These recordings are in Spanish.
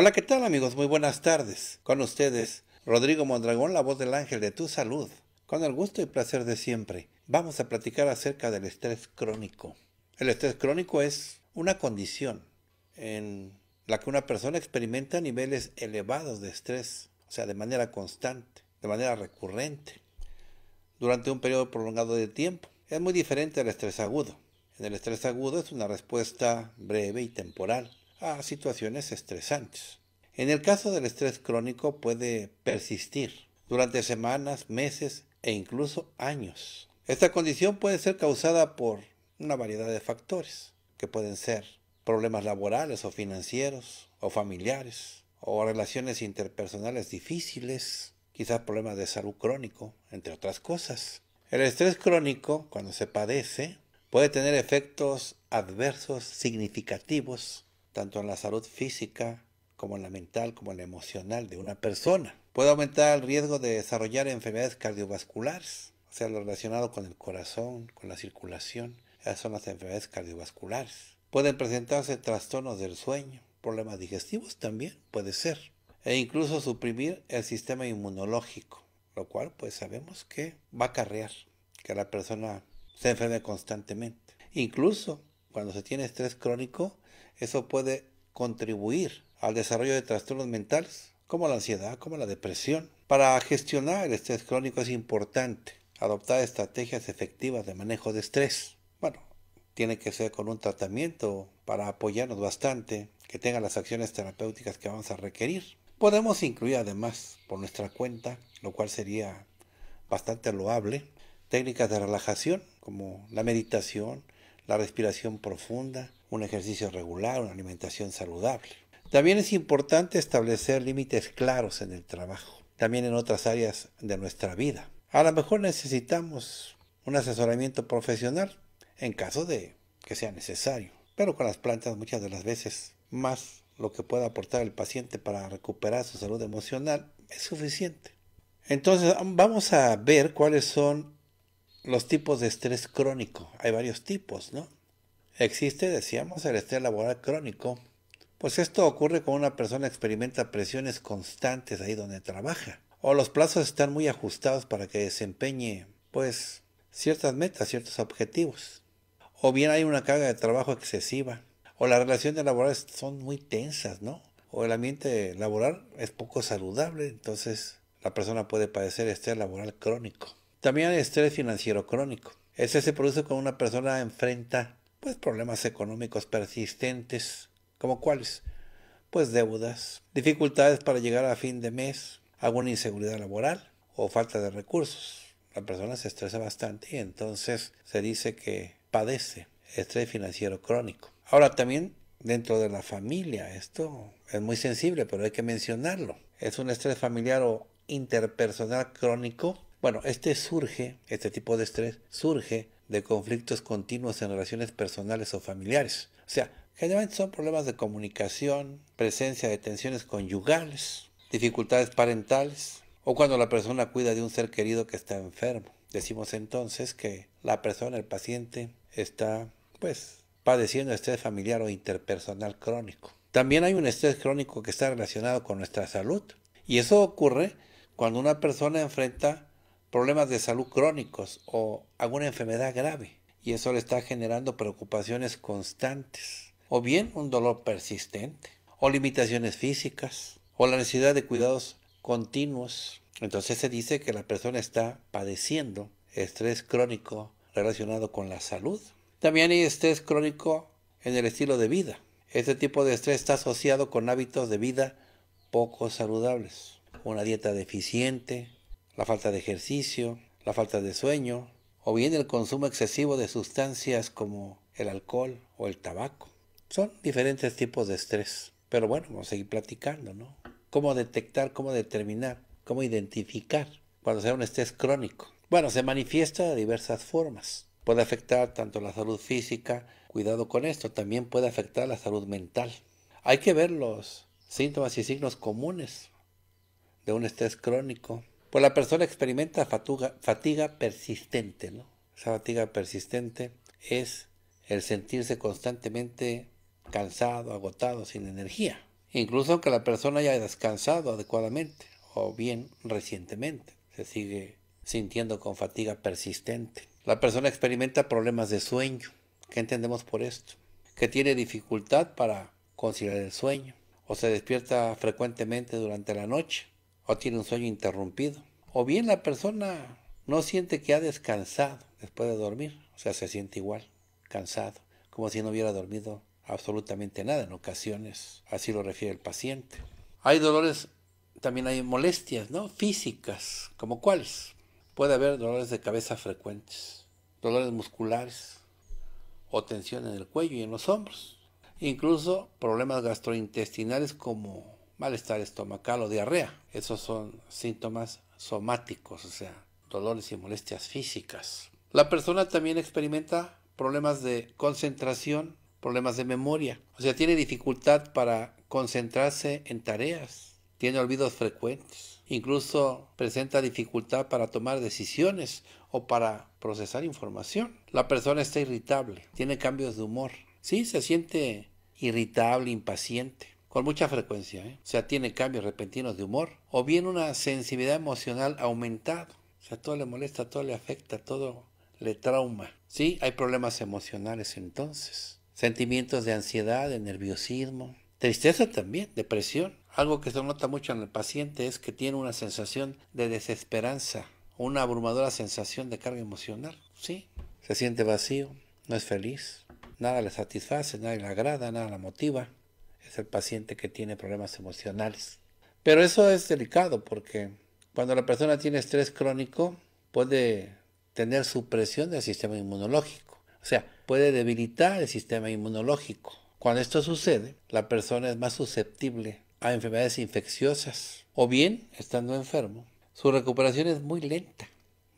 Hola, ¿qué tal amigos? Muy buenas tardes. Con ustedes, Rodrigo Mondragón, la voz del ángel de tu salud. Con el gusto y placer de siempre, vamos a platicar acerca del estrés crónico. El estrés crónico es una condición en la que una persona experimenta niveles elevados de estrés, o sea, de manera constante, de manera recurrente, durante un periodo prolongado de tiempo. Es muy diferente al estrés agudo. En el estrés agudo es una respuesta breve y temporal a situaciones estresantes. En el caso del estrés crónico puede persistir durante semanas, meses e incluso años. Esta condición puede ser causada por una variedad de factores, que pueden ser problemas laborales o financieros o familiares, o relaciones interpersonales difíciles, quizás problemas de salud crónico, entre otras cosas. El estrés crónico, cuando se padece, puede tener efectos adversos significativos tanto en la salud física como en la mental, como en la emocional de una persona. Puede aumentar el riesgo de desarrollar enfermedades cardiovasculares, o sea, lo relacionado con el corazón, con la circulación. Esas son las enfermedades cardiovasculares. Pueden presentarse trastornos del sueño, problemas digestivos también, puede ser. E incluso suprimir el sistema inmunológico, lo cual pues sabemos que va a acarrear que la persona se enferme constantemente. Incluso cuando se tiene estrés crónico, eso puede contribuir al desarrollo de trastornos mentales, como la ansiedad, como la depresión. Para gestionar el estrés crónico es importante adoptar estrategias efectivas de manejo de estrés. Bueno, tiene que ser con un tratamiento para apoyarnos bastante, que tenga las acciones terapéuticas que vamos a requerir. Podemos incluir además por nuestra cuenta, lo cual sería bastante loable, técnicas de relajación como la meditación, la respiración profunda, un ejercicio regular, una alimentación saludable. También es importante establecer límites claros en el trabajo, también en otras áreas de nuestra vida. A lo mejor necesitamos un asesoramiento profesional en caso de que sea necesario, pero con las plantas muchas de las veces más lo que pueda aportar el paciente para recuperar su salud emocional es suficiente. Entonces vamos a ver cuáles son los tipos de estrés crónico. Hay varios tipos, ¿no? Existe, decíamos, el estrés laboral crónico. Pues esto ocurre cuando una persona experimenta presiones constantes ahí donde trabaja. O los plazos están muy ajustados para que desempeñe, pues, ciertas metas, ciertos objetivos. O bien hay una carga de trabajo excesiva. O las relaciones laborales son muy tensas, ¿no? O el ambiente laboral es poco saludable. Entonces, la persona puede padecer estrés laboral crónico. También el estrés financiero crónico. Este se produce cuando una persona enfrenta pues, problemas económicos persistentes, como cuáles, pues deudas, dificultades para llegar a fin de mes, alguna inseguridad laboral o falta de recursos. La persona se estresa bastante y entonces se dice que padece estrés financiero crónico. Ahora también dentro de la familia, esto es muy sensible, pero hay que mencionarlo. Es un estrés familiar o interpersonal crónico bueno, este surge, este tipo de estrés surge de conflictos continuos en relaciones personales o familiares. O sea, generalmente son problemas de comunicación, presencia de tensiones conyugales, dificultades parentales o cuando la persona cuida de un ser querido que está enfermo. Decimos entonces que la persona, el paciente, está pues padeciendo estrés familiar o interpersonal crónico. También hay un estrés crónico que está relacionado con nuestra salud y eso ocurre cuando una persona enfrenta problemas de salud crónicos o alguna enfermedad grave y eso le está generando preocupaciones constantes o bien un dolor persistente o limitaciones físicas o la necesidad de cuidados continuos. Entonces se dice que la persona está padeciendo estrés crónico relacionado con la salud. También hay estrés crónico en el estilo de vida. Este tipo de estrés está asociado con hábitos de vida poco saludables, una dieta deficiente, la falta de ejercicio, la falta de sueño, o bien el consumo excesivo de sustancias como el alcohol o el tabaco. Son diferentes tipos de estrés. Pero bueno, vamos a seguir platicando, ¿no? Cómo detectar, cómo determinar, cómo identificar cuando sea un estrés crónico. Bueno, se manifiesta de diversas formas. Puede afectar tanto la salud física, cuidado con esto, también puede afectar la salud mental. Hay que ver los síntomas y signos comunes de un estrés crónico pues la persona experimenta fatiga, fatiga persistente, ¿no? Esa fatiga persistente es el sentirse constantemente cansado, agotado, sin energía, incluso aunque la persona haya descansado adecuadamente o bien recientemente, se sigue sintiendo con fatiga persistente. La persona experimenta problemas de sueño. ¿Qué entendemos por esto? Que tiene dificultad para conciliar el sueño o se despierta frecuentemente durante la noche o tiene un sueño interrumpido, o bien la persona no siente que ha descansado después de dormir, o sea, se siente igual, cansado, como si no hubiera dormido absolutamente nada, en ocasiones así lo refiere el paciente. Hay dolores, también hay molestias, ¿no? Físicas, como cuáles. Puede haber dolores de cabeza frecuentes, dolores musculares o tensión en el cuello y en los hombros, incluso problemas gastrointestinales como malestar estomacal o diarrea. Esos son síntomas somáticos, o sea, dolores y molestias físicas. La persona también experimenta problemas de concentración, problemas de memoria, o sea, tiene dificultad para concentrarse en tareas, tiene olvidos frecuentes, incluso presenta dificultad para tomar decisiones o para procesar información. La persona está irritable, tiene cambios de humor, sí, se siente irritable, impaciente con mucha frecuencia. ¿eh? O sea, tiene cambios repentinos de humor o bien una sensibilidad emocional aumentada. O sea, todo le molesta, todo le afecta, todo le trauma. Sí, hay problemas emocionales entonces. Sentimientos de ansiedad, de nerviosismo, tristeza también, depresión. Algo que se nota mucho en el paciente es que tiene una sensación de desesperanza, una abrumadora sensación de carga emocional. Sí, se siente vacío, no es feliz, nada le satisface, nada le agrada, nada la motiva es el paciente que tiene problemas emocionales. Pero eso es delicado porque cuando la persona tiene estrés crónico puede tener supresión del sistema inmunológico, o sea, puede debilitar el sistema inmunológico. Cuando esto sucede, la persona es más susceptible a enfermedades infecciosas o bien, estando enfermo, su recuperación es muy lenta,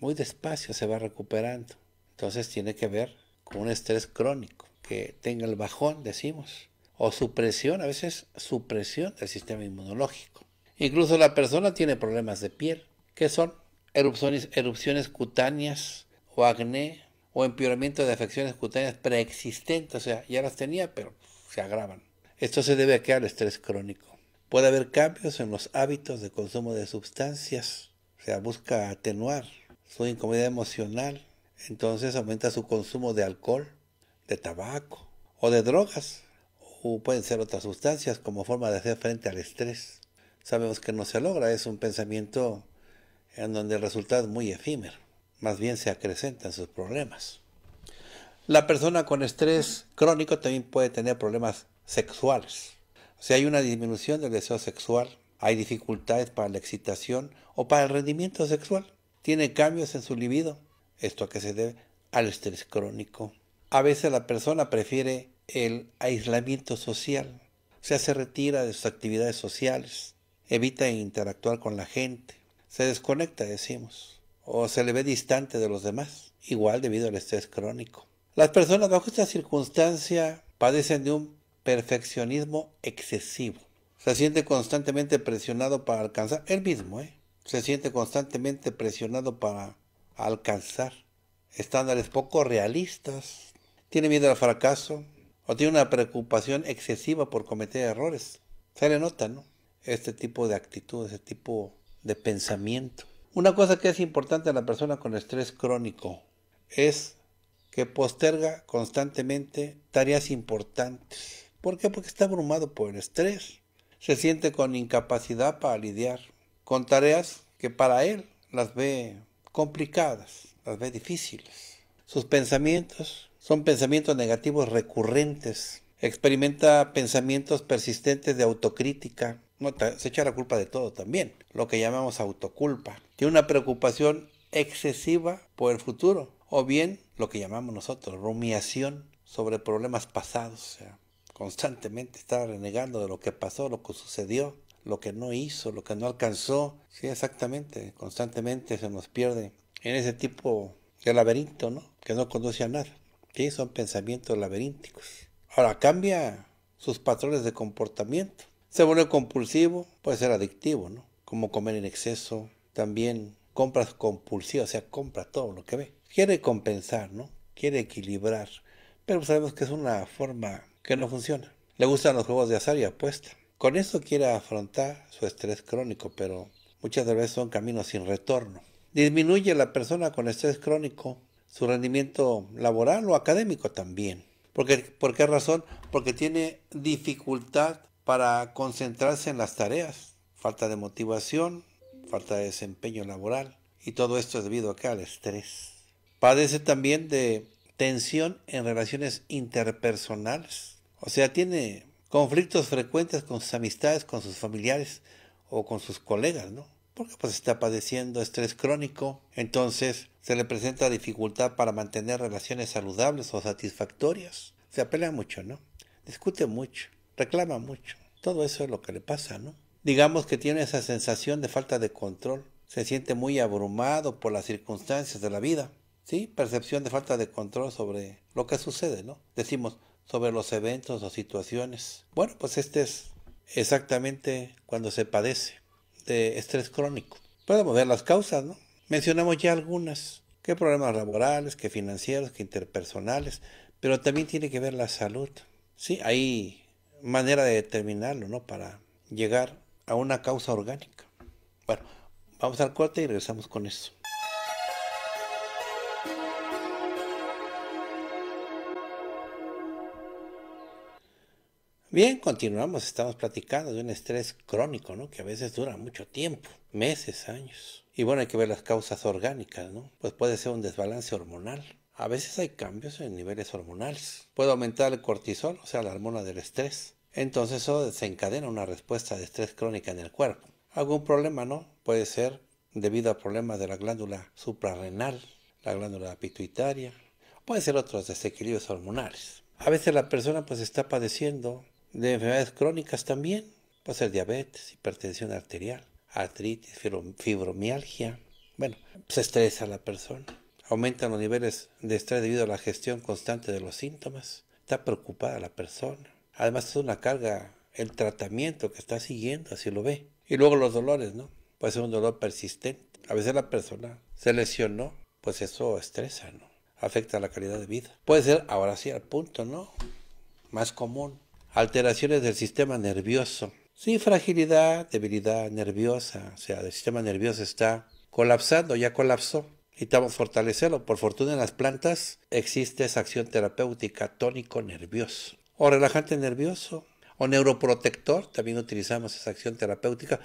muy despacio se va recuperando. Entonces tiene que ver con un estrés crónico, que tenga el bajón, decimos, o supresión, a veces supresión del sistema inmunológico. Incluso la persona tiene problemas de piel, que son erupciones, erupciones cutáneas o acné o empeoramiento de afecciones cutáneas preexistentes, o sea, ya las tenía, pero se agravan. Esto se debe a que al estrés crónico. Puede haber cambios en los hábitos de consumo de sustancias, o sea, busca atenuar su incomodidad emocional, entonces aumenta su consumo de alcohol, de tabaco o de drogas, o pueden ser otras sustancias como forma de hacer frente al estrés. Sabemos que no se logra, es un pensamiento en donde el resultado es muy efímero, más bien se acrecentan sus problemas. La persona con estrés crónico también puede tener problemas sexuales. Si hay una disminución del deseo sexual, hay dificultades para la excitación o para el rendimiento sexual. Tiene cambios en su libido. ¿Esto a qué se debe? Al estrés crónico. A veces la persona prefiere el aislamiento social. ...se sea, se retira de sus actividades sociales, evita interactuar con la gente, se desconecta, decimos, o se le ve distante de los demás, igual debido al estrés crónico. Las personas bajo esta circunstancia padecen de un perfeccionismo excesivo. Se siente constantemente presionado para alcanzar, él mismo, ¿eh? se siente constantemente presionado para alcanzar estándares poco realistas, tiene miedo al fracaso, o tiene una preocupación excesiva por cometer errores. Se le nota, ¿no? Este tipo de actitud, este tipo de pensamiento. Una cosa que es importante en la persona con estrés crónico es que posterga constantemente tareas importantes. ¿Por qué? Porque está abrumado por el estrés. Se siente con incapacidad para lidiar con tareas que para él las ve complicadas, las ve difíciles. Sus pensamientos son pensamientos negativos recurrentes. Experimenta pensamientos persistentes de autocrítica. se echa la culpa de todo también, lo que llamamos autoculpa. Tiene una preocupación excesiva por el futuro, o bien lo que llamamos nosotros rumiación sobre problemas pasados. O sea, constantemente está renegando de lo que pasó, lo que sucedió, lo que no hizo, lo que no alcanzó. Sí, exactamente, constantemente se nos pierde en ese tipo de laberinto, ¿no? Que no conduce a nada son pensamientos laberínticos. Ahora cambia sus patrones de comportamiento. Se vuelve compulsivo, puede ser adictivo, ¿no? Como comer en exceso, también compras compulsivas, o sea, compra todo lo que ve. Quiere compensar, ¿no? Quiere equilibrar, pero sabemos que es una forma que no funciona. Le gustan los juegos de azar y apuesta. Con eso quiere afrontar su estrés crónico, pero muchas veces son caminos sin retorno. Disminuye la persona con estrés crónico su rendimiento laboral o académico también. ¿Por qué razón? Porque tiene dificultad para concentrarse en las tareas, falta de motivación, falta de desempeño laboral y todo esto es debido acá al estrés. Padece también de tensión en relaciones interpersonales, o sea, tiene conflictos frecuentes con sus amistades, con sus familiares o con sus colegas, ¿no? Porque pues está padeciendo estrés crónico, entonces se le presenta dificultad para mantener relaciones saludables o satisfactorias. Se apela mucho, ¿no? Discute mucho, reclama mucho. Todo eso es lo que le pasa, ¿no? Digamos que tiene esa sensación de falta de control. Se siente muy abrumado por las circunstancias de la vida. ¿Sí? Percepción de falta de control sobre lo que sucede, ¿no? Decimos sobre los eventos o situaciones. Bueno, pues este es exactamente cuando se padece de estrés crónico. Podemos ver las causas, ¿no? Mencionamos ya algunas, que problemas laborales, que financieros, que interpersonales, pero también tiene que ver la salud. Sí, hay manera de determinarlo, ¿no? Para llegar a una causa orgánica. Bueno, vamos al corte y regresamos con eso. Bien, continuamos, estamos platicando de un estrés crónico, ¿no? Que a veces dura mucho tiempo, meses, años. Y bueno, hay que ver las causas orgánicas, ¿no? Pues puede ser un desbalance hormonal. A veces hay cambios en niveles hormonales. Puede aumentar el cortisol, o sea, la hormona del estrés. Entonces eso desencadena una respuesta de estrés crónica en el cuerpo. Algún problema, ¿no? Puede ser debido a problemas de la glándula suprarrenal, la glándula pituitaria, puede ser otros desequilibrios hormonales. A veces la persona pues está padeciendo de enfermedades crónicas también. Puede ser diabetes, hipertensión arterial, artritis, fibromialgia. Bueno, se estresa la persona. Aumentan los niveles de estrés debido a la gestión constante de los síntomas. Está preocupada la persona. Además es una carga el tratamiento que está siguiendo, así lo ve. Y luego los dolores, ¿no? Puede ser un dolor persistente. A veces la persona se lesionó, pues eso estresa, ¿no? Afecta la calidad de vida. Puede ser, ahora sí, al punto, ¿no? Más común, alteraciones del sistema nervioso. Sí, fragilidad, debilidad nerviosa, o sea, el sistema nervioso está colapsando, ya colapsó. Necesitamos fortalecerlo. Por fortuna en las plantas existe esa acción terapéutica tónico nervioso o relajante nervioso o neuroprotector. También utilizamos esa acción terapéutica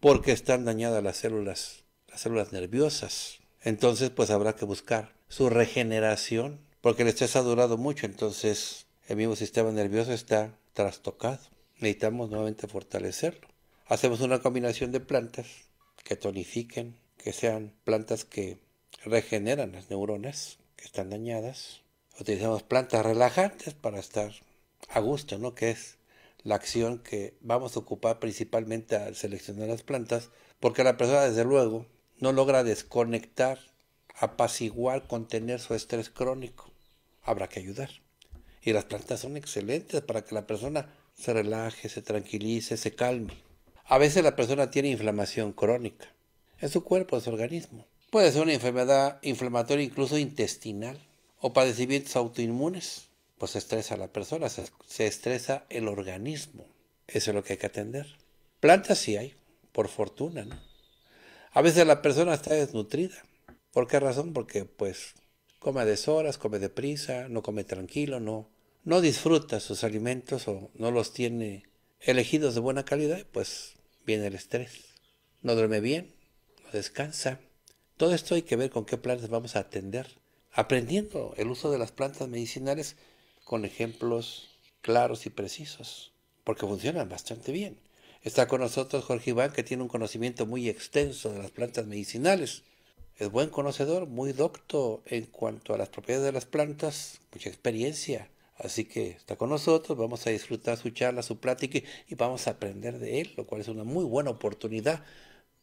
porque están dañadas las células, las células nerviosas. Entonces, pues habrá que buscar su regeneración porque el estrés ha durado mucho, entonces el mismo sistema nervioso está trastocado. Necesitamos nuevamente fortalecerlo. Hacemos una combinación de plantas que tonifiquen, que sean plantas que regeneran las neuronas que están dañadas. Utilizamos plantas relajantes para estar a gusto, ¿no? Que es la acción que vamos a ocupar principalmente al seleccionar las plantas, porque la persona desde luego no logra desconectar, apaciguar, contener su estrés crónico. Habrá que ayudar. Y las plantas son excelentes para que la persona se relaje, se tranquilice, se calme. A veces la persona tiene inflamación crónica en su cuerpo, en su organismo. Puede ser una enfermedad inflamatoria incluso intestinal o padecimientos autoinmunes. Pues estresa a la persona, se, se estresa el organismo. Eso es lo que hay que atender. Plantas sí hay, por fortuna, ¿no? A veces la persona está desnutrida. ¿Por qué razón? Porque pues Come a horas, come deprisa, no come tranquilo, no, no disfruta sus alimentos o no los tiene elegidos de buena calidad, pues viene el estrés. No duerme bien, no descansa. Todo esto hay que ver con qué plantas vamos a atender, aprendiendo el uso de las plantas medicinales con ejemplos claros y precisos, porque funcionan bastante bien. Está con nosotros Jorge Iván, que tiene un conocimiento muy extenso de las plantas medicinales. Es buen conocedor, muy docto en cuanto a las propiedades de las plantas, mucha experiencia. Así que está con nosotros, vamos a disfrutar su charla, su plática y vamos a aprender de él, lo cual es una muy buena oportunidad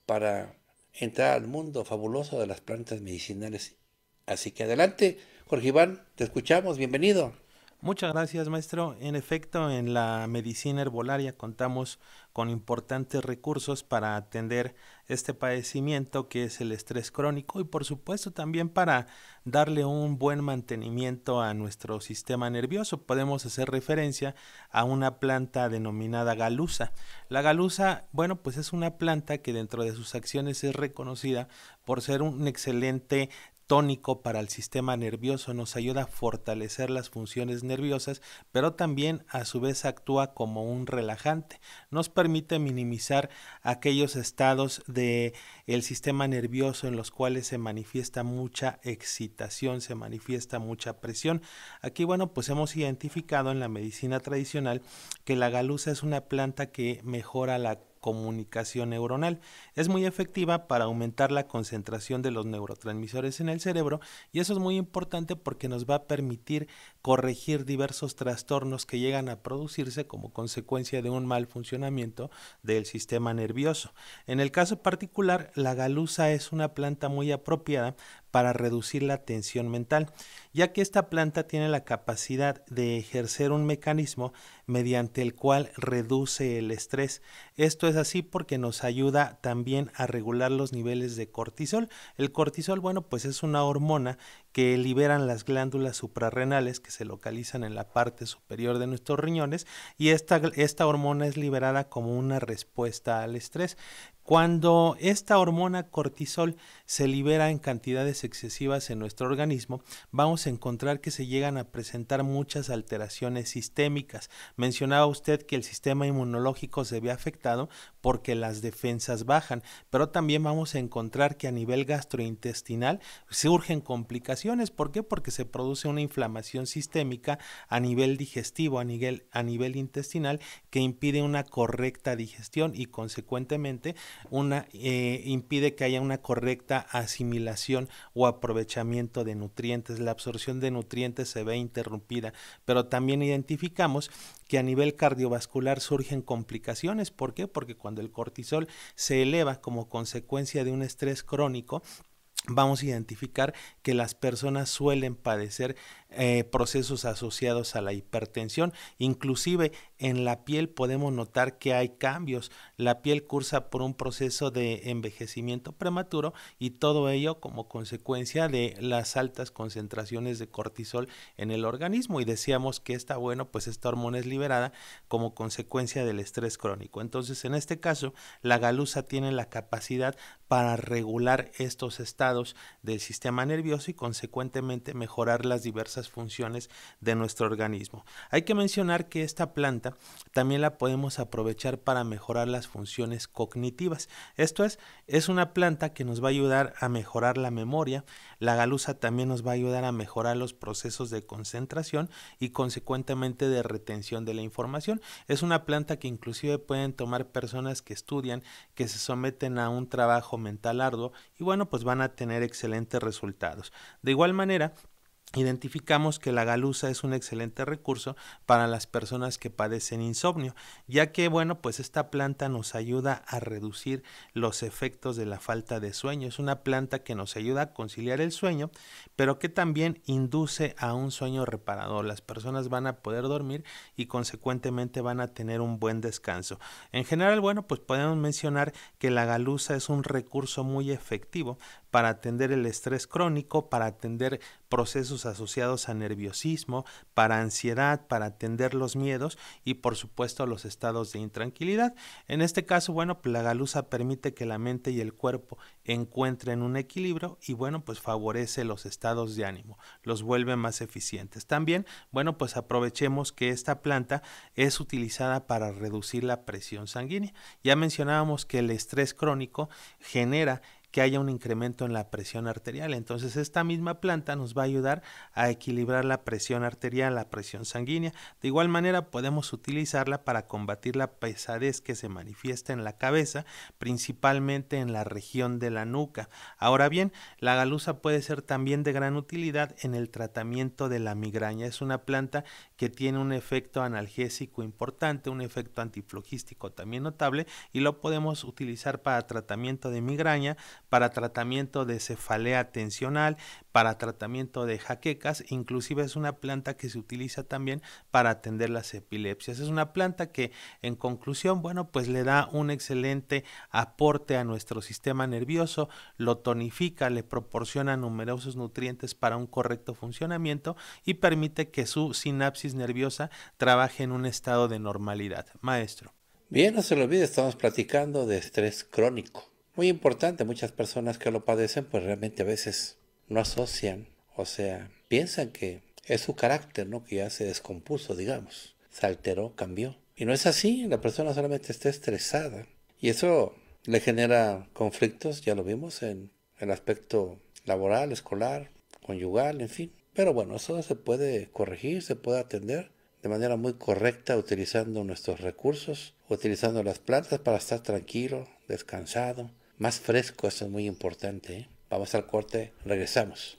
para entrar al mundo fabuloso de las plantas medicinales. Así que adelante, Jorge Iván, te escuchamos, bienvenido. Muchas gracias, maestro. En efecto, en la medicina herbolaria contamos con importantes recursos para atender este padecimiento que es el estrés crónico y por supuesto también para darle un buen mantenimiento a nuestro sistema nervioso. Podemos hacer referencia a una planta denominada galusa. La galusa, bueno, pues es una planta que dentro de sus acciones es reconocida por ser un excelente tónico para el sistema nervioso, nos ayuda a fortalecer las funciones nerviosas, pero también a su vez actúa como un relajante. Nos permite minimizar aquellos estados de el sistema nervioso en los cuales se manifiesta mucha excitación, se manifiesta mucha presión. Aquí bueno, pues hemos identificado en la medicina tradicional que la galusa es una planta que mejora la comunicación neuronal. Es muy efectiva para aumentar la concentración de los neurotransmisores en el cerebro y eso es muy importante porque nos va a permitir corregir diversos trastornos que llegan a producirse como consecuencia de un mal funcionamiento del sistema nervioso. En el caso particular, la galusa es una planta muy apropiada para reducir la tensión mental, ya que esta planta tiene la capacidad de ejercer un mecanismo mediante el cual reduce el estrés. Esto es así porque nos ayuda también a regular los niveles de cortisol. El cortisol, bueno, pues es una hormona que liberan las glándulas suprarrenales que se localizan en la parte superior de nuestros riñones y esta, esta hormona es liberada como una respuesta al estrés. Cuando esta hormona cortisol se libera en cantidades excesivas en nuestro organismo, vamos a encontrar que se llegan a presentar muchas alteraciones sistémicas. Mencionaba usted que el sistema inmunológico se ve afectado porque las defensas bajan, pero también vamos a encontrar que a nivel gastrointestinal surgen complicaciones. ¿Por qué? Porque se produce una inflamación sistémica a nivel digestivo, a nivel, a nivel intestinal, que impide una correcta digestión y consecuentemente una, eh, impide que haya una correcta asimilación o aprovechamiento de nutrientes. La absorción de nutrientes se ve interrumpida, pero también identificamos que a nivel cardiovascular surgen complicaciones. ¿Por qué? Porque cuando el cortisol se eleva como consecuencia de un estrés crónico, vamos a identificar que las personas suelen padecer eh, procesos asociados a la hipertensión. Inclusive en la piel podemos notar que hay cambios. La piel cursa por un proceso de envejecimiento prematuro y todo ello como consecuencia de las altas concentraciones de cortisol en el organismo. Y decíamos que está bueno, pues esta hormona es liberada como consecuencia del estrés crónico. Entonces, en este caso, la galusa tiene la capacidad para regular estos estados del sistema nervioso y consecuentemente mejorar las diversas funciones de nuestro organismo. Hay que mencionar que esta planta también la podemos aprovechar para mejorar las funciones cognitivas. Esto es, es una planta que nos va a ayudar a mejorar la memoria. La galusa también nos va a ayudar a mejorar los procesos de concentración y consecuentemente de retención de la información. Es una planta que inclusive pueden tomar personas que estudian, que se someten a un trabajo mental arduo y bueno, pues van a tener excelentes resultados. De igual manera, identificamos que la galusa es un excelente recurso para las personas que padecen insomnio, ya que bueno, pues esta planta nos ayuda a reducir los efectos de la falta de sueño. Es una planta que nos ayuda a conciliar el sueño, pero que también induce a un sueño reparador. Las personas van a poder dormir y consecuentemente van a tener un buen descanso. En general, bueno, pues podemos mencionar que la galusa es un recurso muy efectivo para atender el estrés crónico, para atender procesos asociados a nerviosismo, para ansiedad, para atender los miedos y por supuesto los estados de intranquilidad. En este caso, bueno, pues, la galusa permite que la mente y el cuerpo encuentren un equilibrio y bueno, pues favorece los estados de ánimo, los vuelve más eficientes. También, bueno, pues aprovechemos que esta planta es utilizada para reducir la presión sanguínea. Ya mencionábamos que el estrés crónico genera que haya un incremento en la presión arterial. Entonces esta misma planta nos va a ayudar a equilibrar la presión arterial, la presión sanguínea. De igual manera podemos utilizarla para combatir la pesadez que se manifiesta en la cabeza, principalmente en la región de la nuca. Ahora bien, la galusa puede ser también de gran utilidad en el tratamiento de la migraña. Es una planta que tiene un efecto analgésico importante, un efecto antiflogístico también notable y lo podemos utilizar para tratamiento de migraña, para tratamiento de cefalea tensional, para tratamiento de jaquecas, inclusive es una planta que se utiliza también para atender las epilepsias. Es una planta que en conclusión, bueno, pues le da un excelente aporte a nuestro sistema nervioso, lo tonifica, le proporciona numerosos nutrientes para un correcto funcionamiento y permite que su sinapsis nerviosa trabaje en un estado de normalidad. Maestro. Bien, no se lo olvide, estamos platicando de estrés crónico muy importante. Muchas personas que lo padecen pues realmente a veces no asocian, o sea, piensan que es su carácter, ¿no? Que ya se descompuso, digamos, se alteró, cambió. Y no es así, la persona solamente está estresada. Y eso le genera conflictos, ya lo vimos, en el aspecto laboral, escolar, conyugal, en fin. Pero bueno, eso se puede corregir, se puede atender de manera muy correcta utilizando nuestros recursos, utilizando las plantas para estar tranquilo, descansado, más fresco, eso es muy importante. ¿eh? Vamos al corte, regresamos.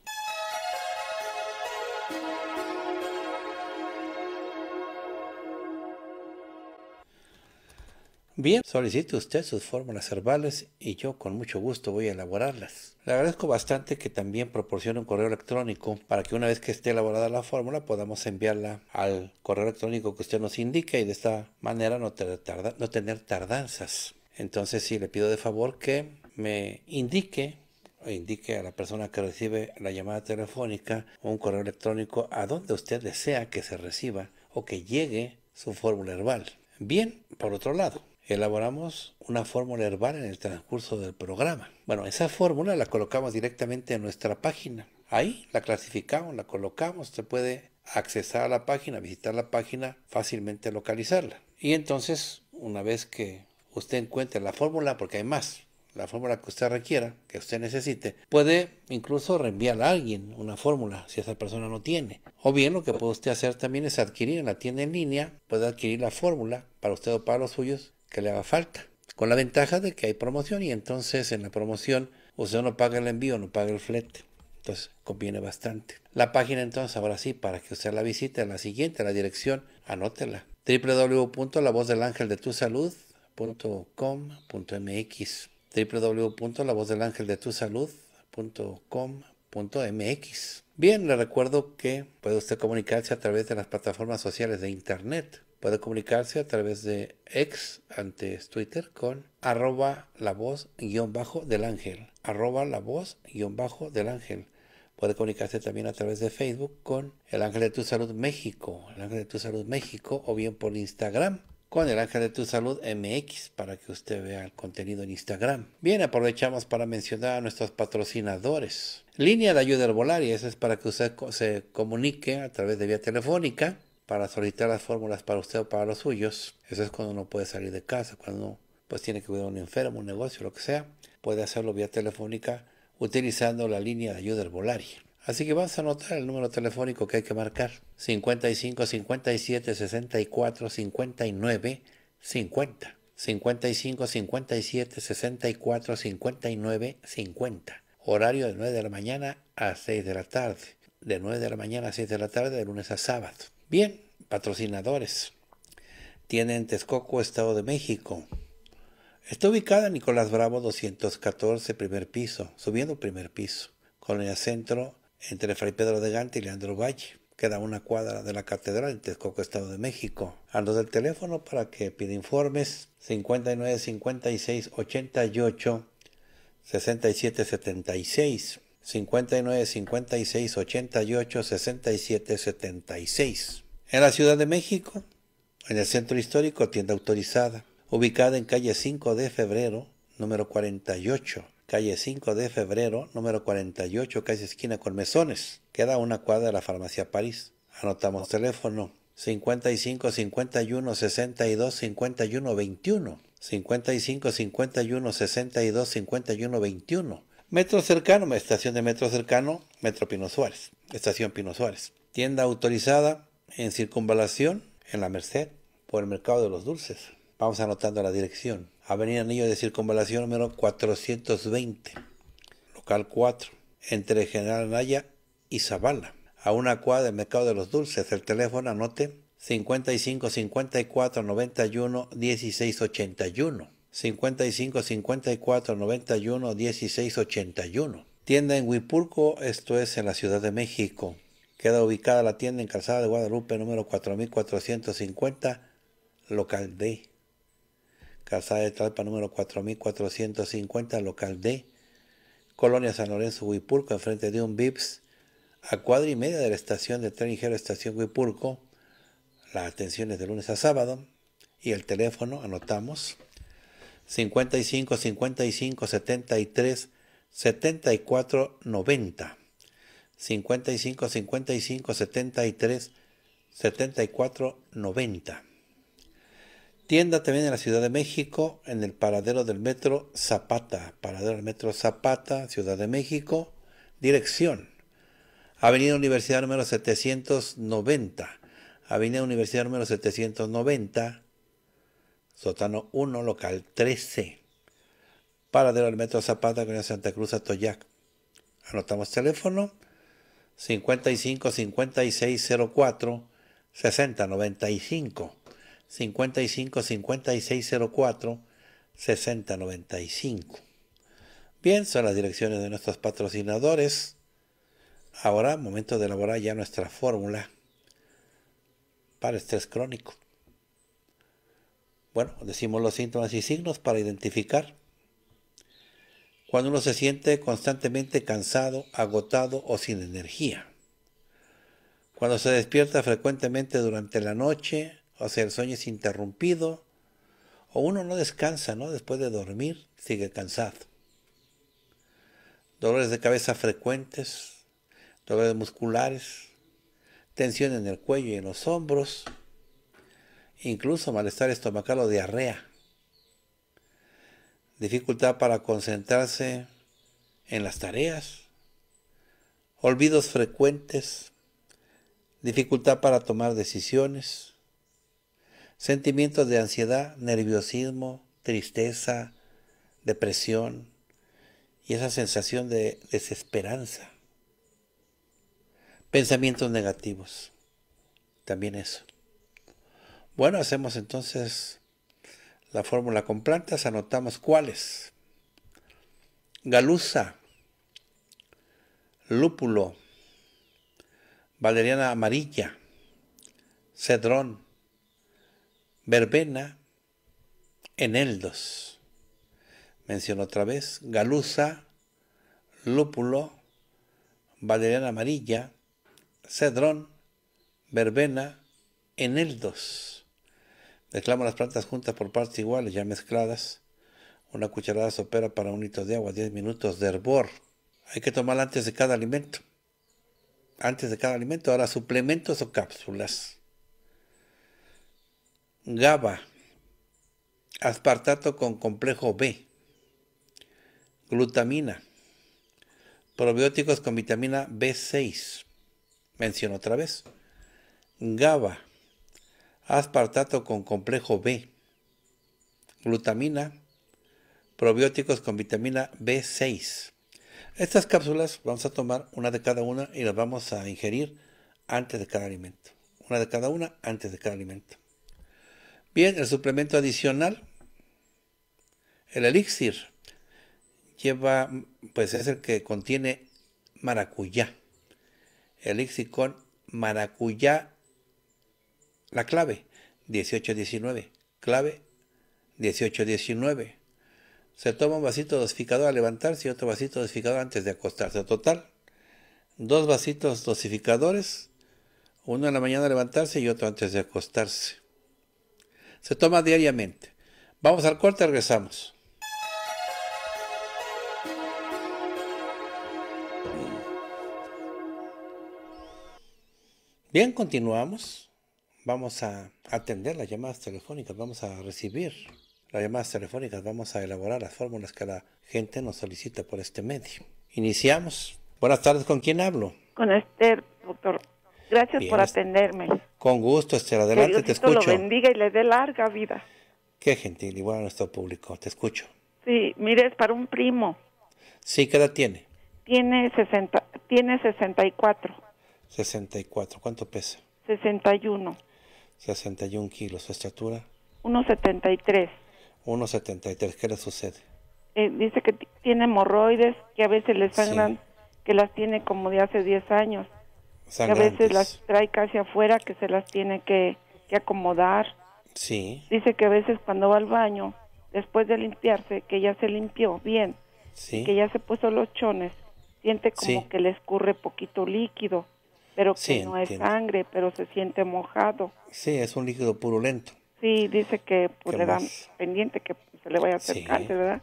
Bien, solicite usted sus fórmulas herbales y yo con mucho gusto voy a elaborarlas. Le agradezco bastante que también proporcione un correo electrónico para que una vez que esté elaborada la fórmula podamos enviarla al correo electrónico que usted nos indica y de esta manera no tener tardanzas. Entonces, sí, le pido de favor que me indique o indique a la persona que recibe la llamada telefónica o un correo electrónico a donde usted desea que se reciba o que llegue su fórmula herbal. Bien, por otro lado, elaboramos una fórmula herbal en el transcurso del programa. Bueno, esa fórmula la colocamos directamente en nuestra página. Ahí la clasificamos, la colocamos, se puede accesar a la página, visitar la página, fácilmente localizarla. Y entonces, una vez que usted encuentre la fórmula, porque hay más, la fórmula que usted requiera, que usted necesite, puede incluso reenviar a alguien una fórmula si esa persona no tiene. O bien lo que puede usted hacer también es adquirir en la tienda en línea, puede adquirir la fórmula para usted o para los suyos que le haga falta. Con la ventaja de que hay promoción y entonces en la promoción usted no paga el envío, no paga el flete. Entonces conviene bastante. La página entonces ahora sí, para que usted la visite, En la siguiente, la dirección, anótela. salud www.lavozdelangeldetusalud.com.mx www.lavozdelangeldetusalud.com.mx Bien, le recuerdo que puede usted comunicarse a través de las plataformas sociales de Internet. Puede comunicarse a través de ex, antes Twitter, con arroba la voz guión bajo del ángel. Arroba la voz guión bajo del ángel. Puede comunicarse también a través de Facebook con el Ángel de Tu Salud México, el Ángel de Tu Salud México, o bien por Instagram, con el Ángel de tu Salud MX para que usted vea el contenido en Instagram. Bien, aprovechamos para mencionar a nuestros patrocinadores. Línea de ayuda herbolaria, eso es para que usted se comunique a través de vía telefónica para solicitar las fórmulas para usted o para los suyos. Eso es cuando uno puede salir de casa, cuando pues tiene que cuidar a un enfermo, un negocio, lo que sea. Puede hacerlo vía telefónica utilizando la línea de ayuda herbolaria. Así que vamos a anotar el número telefónico que hay que marcar. 55 57 64 59 50. 55 57 64 59 50. Horario de 9 de la mañana a 6 de la tarde. De 9 de la mañana a 6 de la tarde de lunes a sábado. Bien, patrocinadores. Tienen Texcoco, Estado de México. Está ubicada en Nicolás Bravo 214, primer piso, subiendo primer piso. Colonia Centro, entre Fray Pedro de Gante y Leandro Valle. Queda una cuadra de la catedral en Texcoco, Estado de México. Ando del teléfono para que pida informes 59 56 88 67 76. 59 56 88 67 76. En la Ciudad de México, en el centro histórico, tienda autorizada, ubicada en calle 5 de febrero, número 48 calle 5 de febrero, número 48, casi esquina con Mesones. Queda una cuadra de la farmacia París. Anotamos teléfono 55 51 62 51 21. 55 51 62 51 21. Metro cercano, estación de metro cercano, Metro Pino Suárez, estación Pino Suárez. Tienda autorizada en circunvalación en la Merced por el mercado de los dulces. Vamos anotando la dirección. Avenida Anillo de Circunvalación número 420, local 4, entre General Naya y Zavala, a una cuadra del Mercado de los Dulces. El teléfono anote 55 54 91 16 81. 55 54 91 16 81. Tienda en Huipulco, esto es en la Ciudad de México. Queda ubicada la tienda en Calzada de Guadalupe número 4450, local D. Casada de Talpa número 4450, local D, Colonia San Lorenzo, Huipurco, enfrente de un VIPS, a cuadra y media de la estación de tren ligero Estación Huipurco. atención es de lunes a sábado y el teléfono, anotamos, 55 55 73 74 90. 55 55 73 74 90. Tienda también en la Ciudad de México, en el paradero del metro Zapata, paradero del metro Zapata, Ciudad de México, dirección. Avenida Universidad número 790, Avenida Universidad número 790, sótano 1, local 13, paradero del metro Zapata, Avenida Santa Cruz, Atoyac. Anotamos teléfono 55 56 04 60 95. 55 5604 6095. Bien, son las direcciones de nuestros patrocinadores. Ahora, momento de elaborar ya nuestra fórmula para estrés crónico. Bueno, decimos los síntomas y signos para identificar. Cuando uno se siente constantemente cansado, agotado o sin energía. Cuando se despierta frecuentemente durante la noche o sea, el sueño es interrumpido. O uno no descansa, ¿no? Después de dormir, sigue cansado. Dolores de cabeza frecuentes, dolores musculares, tensión en el cuello y en los hombros, incluso malestar estomacal o diarrea, dificultad para concentrarse en las tareas, olvidos frecuentes, dificultad para tomar decisiones, Sentimientos de ansiedad, nerviosismo, tristeza, depresión y esa sensación de desesperanza. Pensamientos negativos, también eso. Bueno, hacemos entonces la fórmula con plantas, anotamos cuáles. Galusa, lúpulo, valeriana amarilla, cedrón, verbena, eneldos. Menciono otra vez, galusa, lúpulo, valeriana amarilla, cedrón, verbena, eneldos. Mezclamos las plantas juntas por partes iguales, ya mezcladas. Una cucharada sopera para un litro de agua, 10 minutos de hervor. Hay que tomar antes de cada alimento. Antes de cada alimento, ahora suplementos o cápsulas. GABA, aspartato con complejo B, glutamina, probióticos con vitamina B6, menciono otra vez, GABA, aspartato con complejo B, glutamina, probióticos con vitamina B6. Estas cápsulas vamos a tomar una de cada una y las vamos a ingerir antes de cada alimento. Una de cada una antes de cada alimento. Bien, el suplemento adicional, el elixir, lleva, pues es el que contiene maracuyá. Elixir con maracuyá, la clave, 18-19. Clave, 18-19. Se toma un vasito dosificador al levantarse y otro vasito dosificador antes de acostarse. Total, dos vasitos dosificadores, uno en la mañana al levantarse y otro antes de acostarse se toma diariamente. Vamos al corte, regresamos. Bien, continuamos. Vamos a atender las llamadas telefónicas, vamos a recibir las llamadas telefónicas, vamos a elaborar las fórmulas que la gente nos solicita por este medio. Iniciamos. Buenas tardes, ¿con quién hablo? Con Esther, doctor. Gracias por atenderme. Con gusto, Esther. Adelante, te escucho. Que lo bendiga y le dé larga vida. Qué gentil, igual a nuestro público. Te escucho. Sí, mire, es para un primo. Sí, ¿qué edad tiene? Tiene, 60, tiene 64. 64. ¿Cuánto pesa? 61. 61 kilos. ¿Su estatura? 1,73. 1,73. ¿Qué le sucede? Eh, dice que tiene hemorroides, que a veces le sangran, que las tiene como de hace 10 años a veces las trae casi afuera que se las tiene que, acomodar. Sí. Dice que a veces cuando va al baño, después de limpiarse, que ya se limpió bien, sí. que ya se puso los chones, siente como que le escurre poquito líquido, pero que no es sangre, pero se siente mojado. Sí, es un líquido purulento. Sí, dice que pues, le da pendiente que se le vaya a acercarse ¿verdad?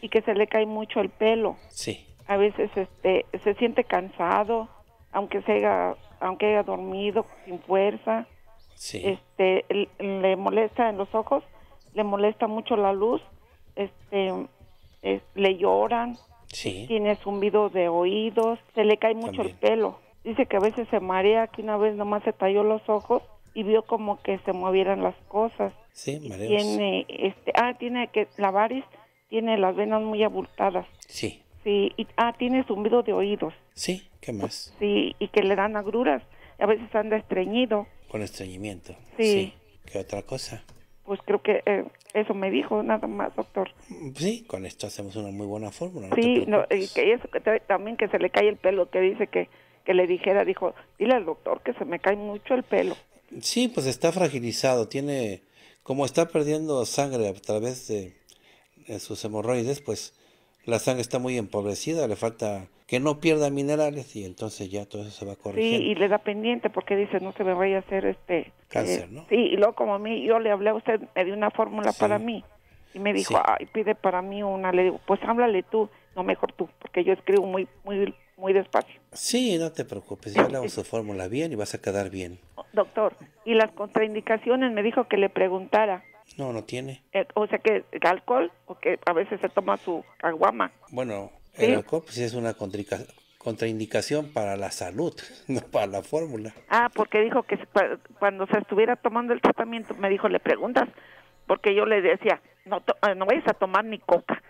Y que se le cae mucho el pelo. Sí. A veces este se siente cansado, aunque se haya, aunque haya dormido sin fuerza, este, le molesta en los ojos, le molesta mucho la luz, este, le lloran, tiene zumbido de oídos, se le cae mucho el pelo. Dice que a veces se marea, que una vez nomás se talló los ojos y vio como que se movieran las cosas. Sí, mareos. Tiene, este, ah, tiene que la varis tiene las venas muy abultadas. Sí. Sí, y, ah, tiene zumbido de oídos. Sí, ¿qué más? Sí, y que le dan agruras. A veces anda estreñido. Con estreñimiento. Sí. ¿Qué otra cosa? Pues creo que eh, eso me dijo, nada más, doctor. Sí, con esto hacemos una muy buena fórmula. sí, que eso también que se le cae el pelo, que dice que, le dijera, dijo, dile al doctor que se me cae mucho el pelo. Sí, pues está fragilizado, tiene, como está perdiendo sangre a través de sus hemorroides, pues la sangre está muy empobrecida, le falta que no pierda minerales y entonces ya todo eso se va corrigiendo. Sí, y le da pendiente porque dice, no se me vaya a hacer este... Cáncer, eh, ¿no? Sí, y luego como a mí, yo le hablé a usted, me dio una fórmula para mí y me dijo, ay, pide para mí una, le digo, pues háblale tú, no mejor tú, porque yo escribo muy, muy, muy despacio. Sí, no te preocupes, yo le hago su fórmula bien y vas a quedar bien. Doctor, y las contraindicaciones me dijo que le preguntara no, no tiene. Eh, o sea que el alcohol, o que a veces se toma su aguama. Bueno, el alcohol pues, es una contraindicación para la salud, no para la fórmula. Ah, porque dijo que cuando se estuviera tomando el tratamiento, me dijo, le preguntas, porque yo le decía, no, eh, no vayas a tomar ni coca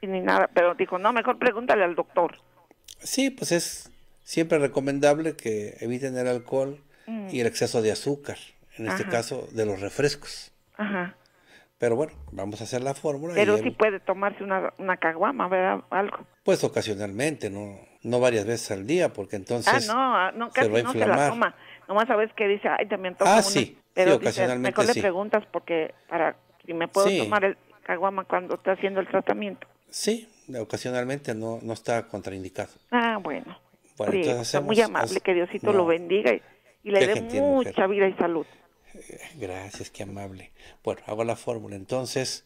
ni nada, pero dijo, no, mejor pregúntale al doctor. Sí, pues es siempre recomendable que eviten el alcohol mm. y el exceso de azúcar, en este caso de los refrescos. Ajá. Pero bueno, vamos a hacer la fórmula. Pero y puede tomarse una, una caguama, ¿verdad? Algo. Pues ocasionalmente, no no varias veces al día, porque ah, entonces ah, no, se va a inflamar. No se sabes que dice, ay, también tomo Ah, sí, pero ocasionalmente mejor le preguntas porque para si me puedo tomar el caguama cuando está haciendo el tratamiento. Sí, ocasionalmente no, no está contraindicado. Ah, bueno. bueno pues, muy amable, que Diosito lo bendiga y, le dé mucha vida y salud. Gracias, qué amable. Bueno, hago la fórmula. Entonces,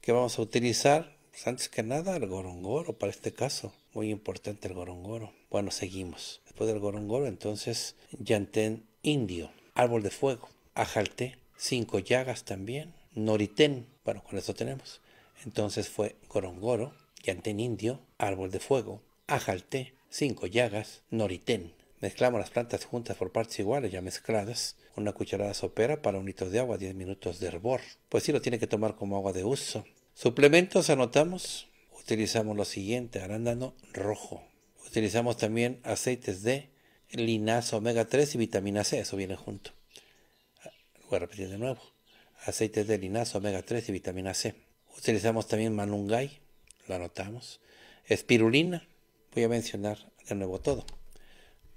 ¿qué vamos a utilizar? Pues antes que nada, el gorongoro para este caso. Muy importante el gorongoro. Bueno, seguimos. Después del gorongoro, entonces, yantén indio, árbol de fuego, ajalte, cinco llagas también, noritén. Bueno, con eso tenemos. Entonces fue gorongoro, yantén indio, árbol de fuego, ajalte, cinco llagas, noritén. Mezclamos las plantas juntas por partes iguales, ya mezcladas. Una cucharada sopera para un litro de agua, 10 minutos de hervor. Pues si lo tiene que tomar como agua de uso. Suplementos anotamos. Utilizamos lo siguiente, arándano rojo. Utilizamos también aceites de linaza omega 3 y vitamina C, eso viene junto. voy a repetir de nuevo. Aceites de linaza omega 3 y vitamina C. Utilizamos también manungay, lo anotamos. Espirulina, voy a mencionar de nuevo todo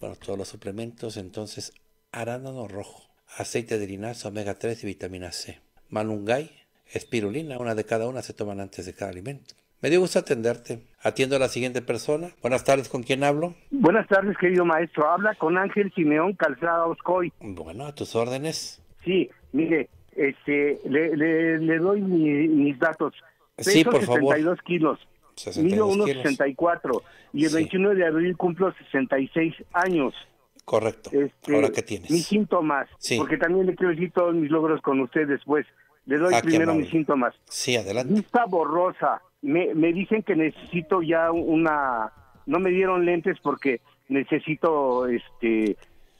para todos los suplementos, entonces arándano rojo, aceite de linaza, omega 3 y vitamina C. Malungay, espirulina, una de cada una se toman antes de cada alimento. Me dio gusto atenderte. Atiendo a la siguiente persona. Buenas tardes, ¿con quién hablo? Buenas tardes, querido maestro. Habla con Ángel Simeón Calzada Oscoy. Bueno, a tus órdenes. Sí, mire, este, le, le, doy mis datos. sí, por 72 dos kilos mido 1,64 y el 21 de abril cumplo 66 años. Correcto. Este, Ahora que tienes. Mis síntomas, porque también le quiero decir todos mis logros con ustedes, después. Le doy ah, primero mis síntomas. Sí, adelante. Vista borrosa. Me, me dicen que necesito ya una... No me dieron lentes porque necesito este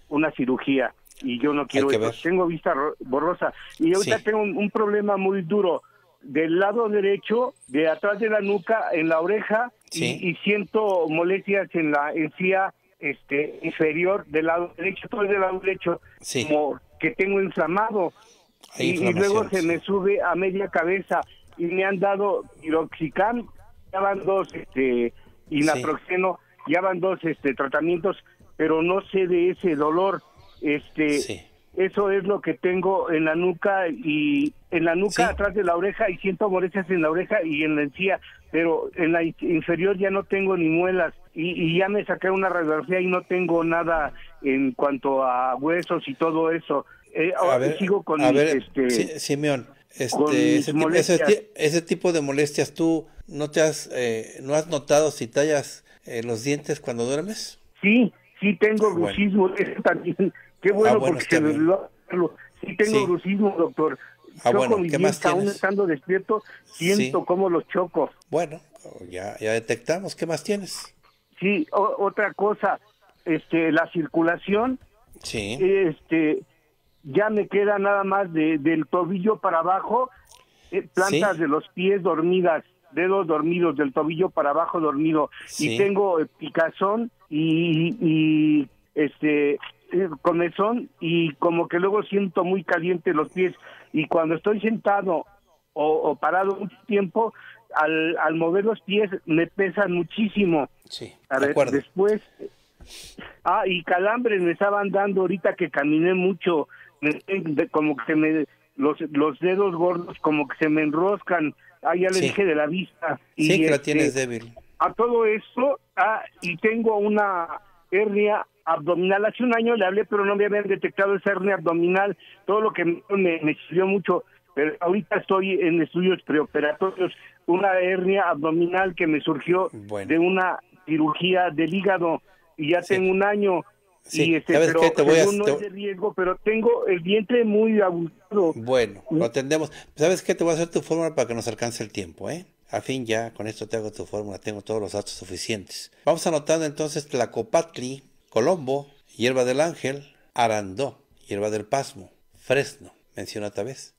una cirugía y yo no quiero eso. Tengo vista borrosa. Y ahorita tengo un, problema muy duro del lado derecho, de atrás de la nuca, en la oreja y, siento molestias en la encía este, inferior del lado derecho, todo del lado derecho, como que tengo inflamado. Y, luego se me sube a media cabeza y me han dado tiroxicam, ya van dos, este, inaproxeno, ya van dos este, tratamientos, pero no sé de ese dolor. Este, eso es lo que tengo en la nuca y en la nuca, atrás de la oreja y siento molestias en la oreja y en la encía, pero en la inferior ya no tengo ni muelas y, y ya me saqué una radiografía y no tengo nada en cuanto a huesos y todo eso. Eh, ahora sigo con ver, este, Simeón, este, ese, tipo de molestias, ¿tú no te has, eh, no has notado si tallas eh, los dientes cuando duermes? Sí, sí tengo ah, bruxismo, también Qué ah, bueno, porque Sí tengo doctor. Ah, choco mi aún estando despierto, siento cómo los choco. Bueno, ya, ya detectamos. ¿Qué más tienes? Sí, otra cosa, este, la circulación. Sí. Este, ya me queda nada más de, del tobillo para abajo, eh, plantas de los pies dormidas, dedos dormidos, del tobillo para abajo dormido. Y tengo picazón y, y este eh, comezón y como que luego siento muy caliente los pies y cuando estoy sentado o, parado mucho tiempo al, al, mover los pies me pesan muchísimo. Sí, A Después, ah, y calambres me estaban dando ahorita que caminé mucho, como que me, los, los dedos gordos como que se me enroscan. Ah, ya le dije de la vista. Y sí, que tienes este, débil. A todo eso, ah, y tengo una hernia abdominal. Hace un año le hablé, pero no me habían detectado esa hernia abdominal, todo lo que me, me mucho. Pero ahorita estoy en estudios preoperatorios, una hernia abdominal que me surgió de una cirugía del hígado y ya tengo un año. y este, ¿sabes pero, qué? No es de riesgo, pero tengo el vientre muy abultado. Bueno, lo atendemos. ¿Sabes qué? Te voy a hacer tu fórmula para que nos alcance el tiempo, ¿eh? A fin ya, con esto te hago tu fórmula, tengo todos los datos suficientes. Vamos anotando entonces Tlacopatli, Colombo, Hierba del Ángel, Arandó, Hierba del Pasmo, Fresno, menciona otra vez.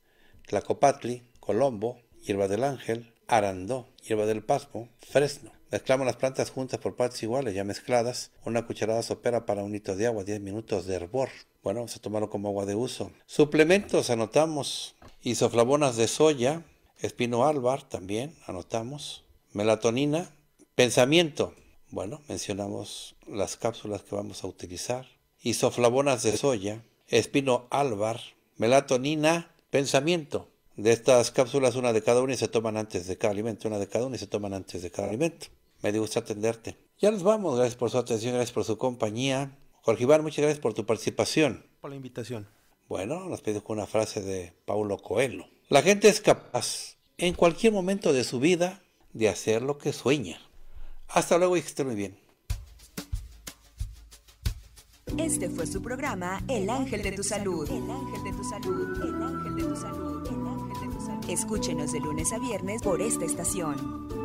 Tlacopatli, Colombo, Hierba del Ángel, Arandó, Hierba del Pasmo, Fresno. Mezclamos las plantas juntas por partes iguales, ya mezcladas. Una cucharada sopera para un litro de agua, 10 minutos de hervor. Bueno, vamos a tomarlo como agua de uso. Suplementos, anotamos. Isoflavonas de soya, Espino Álvar también, anotamos. Melatonina, pensamiento. Bueno, mencionamos las cápsulas que vamos a utilizar. Isoflavonas de soya, espino álvar, melatonina, pensamiento. De estas cápsulas, una de cada una y se toman antes de cada alimento. Una de cada una y se toman antes de cada alimento. Me gusta atenderte. Ya nos vamos. Gracias por su atención, gracias por su compañía. Jorge Iván, muchas gracias por tu participación. Por la invitación. Bueno, nos pido con una frase de Paulo Coelho. La gente es capaz en cualquier momento de su vida de hacer lo que sueña. Hasta luego y que estén muy bien. Este fue su programa El Ángel de tu Salud. El Ángel de tu Salud. El Ángel de tu Salud. El Ángel de tu Salud. Escúchenos de lunes a viernes por esta estación.